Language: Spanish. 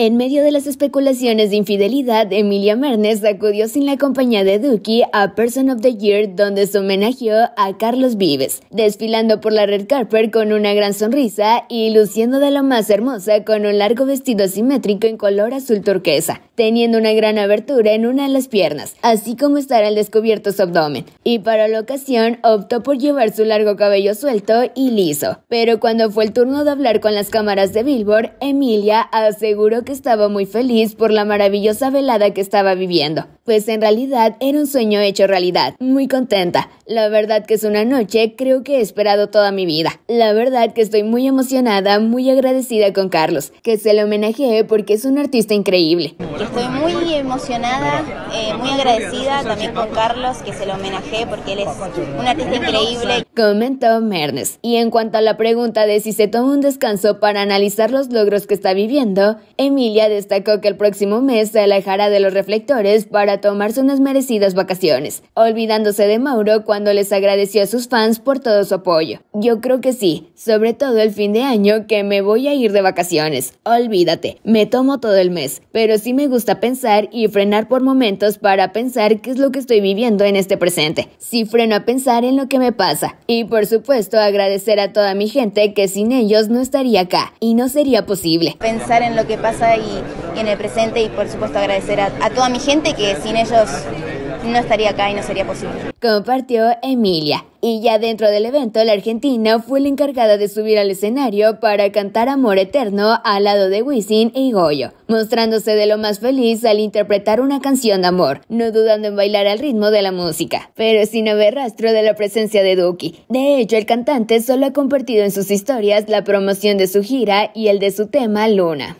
En medio de las especulaciones de infidelidad, Emilia Mernes acudió sin la compañía de Duki a Person of the Year, donde se homenajeó a Carlos Vives, desfilando por la red carpet con una gran sonrisa y luciendo de lo más hermosa con un largo vestido simétrico en color azul turquesa, teniendo una gran abertura en una de las piernas, así como estar al descubierto su abdomen. Y para la ocasión optó por llevar su largo cabello suelto y liso. Pero cuando fue el turno de hablar con las cámaras de Billboard, Emilia aseguró que estaba muy feliz por la maravillosa velada que estaba viviendo, pues en realidad era un sueño hecho realidad. Muy contenta. La verdad que es una noche creo que he esperado toda mi vida. La verdad que estoy muy emocionada, muy agradecida con Carlos, que se le homenajeé porque es un artista increíble. Estoy muy emocionada, eh, muy agradecida también con Carlos, que se le homenajeé porque él es un artista increíble. Comentó Mernes. Y en cuanto a la pregunta de si se toma un descanso para analizar los logros que está viviendo, en familia destacó que el próximo mes se alejará de los reflectores para tomarse unas merecidas vacaciones, olvidándose de Mauro cuando les agradeció a sus fans por todo su apoyo. Yo creo que sí, sobre todo el fin de año que me voy a ir de vacaciones. Olvídate, me tomo todo el mes, pero sí me gusta pensar y frenar por momentos para pensar qué es lo que estoy viviendo en este presente. Sí freno a pensar en lo que me pasa y por supuesto agradecer a toda mi gente que sin ellos no estaría acá y no sería posible. Pensar en lo que pasa y, en el presente y por supuesto agradecer a, toda mi gente que sin ellos no estaría acá y no sería posible. Compartió Emilia. Y ya dentro del evento, la argentina fue la encargada de subir al escenario para cantar Amor Eterno al lado de Wisin y Goyo, mostrándose de lo más feliz al interpretar una canción de amor, no dudando en bailar al ritmo de la música, pero sin haber rastro de la presencia de Duki. De hecho, el cantante solo ha compartido en sus historias la promoción de su gira y el de su tema Luna.